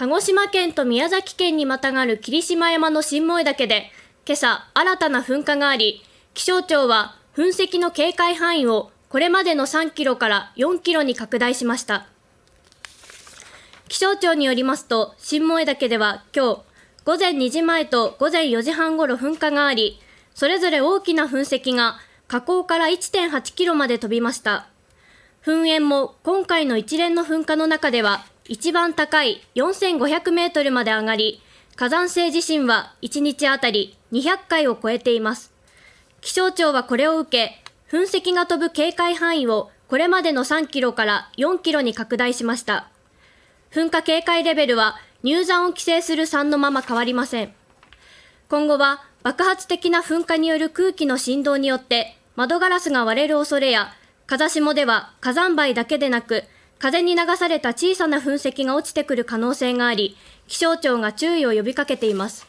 鹿児島県と宮崎県にまたがる霧島山の新萌岳で、今朝新たな噴火があり、気象庁は噴石の警戒範囲をこれまでの3キロから4キロに拡大しました。気象庁によりますと、新萌岳では今日、午前2時前と午前4時半ごろ噴火があり、それぞれ大きな噴石が火口から1.8キロまで飛びました。噴煙も今回の一連の噴火の中では一番高い4500メートルまで上がり、火山性地震は1日あたり200回を超えています。気象庁はこれを受け、噴石が飛ぶ警戒範囲をこれまでの3キロから4キロに拡大しました。噴火警戒レベルは入山を規制する3のまま変わりません。今後は爆発的な噴火による空気の振動によって窓ガラスが割れる恐れや、風下では火山灰だけでなく、風に流された小さな噴石が落ちてくる可能性があり気象庁が注意を呼びかけています